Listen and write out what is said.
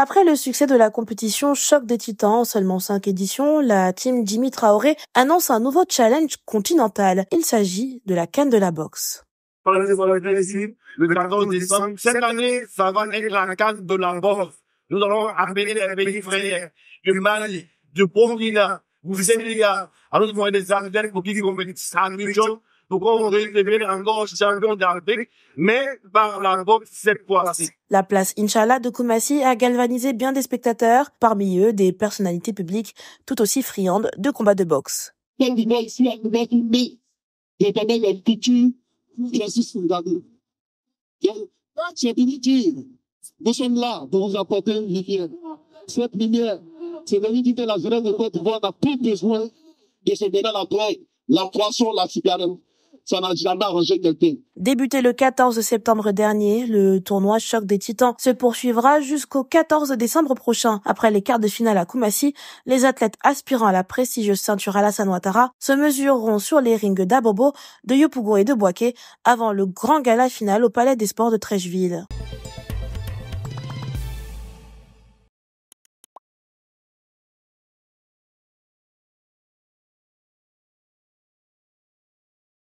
Après le succès de la compétition Choc des Titans, seulement 5 éditions, la team Jimmy Traoré annonce un nouveau challenge continental. Il s'agit de la canne de la boxe. Le 14 décembre, cette année, ça va être la canne de la boxe. Nous allons appeler les pays frères du Mali, du Burkina, vous savez les gars, alors ils vont des armes pour qu'ils vont venir s'amuser pourront redevenir encore champion d'Afrique, mais par la boxe cette fois-ci. La place Inch'Allah de Koumassi a galvanisé bien des spectateurs, parmi eux des personnalités publiques tout aussi friandes de combats de boxe. J'ai venu dire, nous sommes là pour vous apporter une lumière. Cette lumière, c'est la vie de la jeunesse de Côte d'Ivoire. On plus besoin de se donner la drogue, la poisson, la cigarette. Débuté le 14 septembre dernier, le tournoi Choc des Titans se poursuivra jusqu'au 14 décembre prochain. Après les quarts de finale à Kumasi, les athlètes aspirant à la prestigieuse ceinture Alassane Ouattara se mesureront sur les rings d'Abobo, de Yopougo et de Boaké avant le grand gala final au Palais des Sports de Trècheville.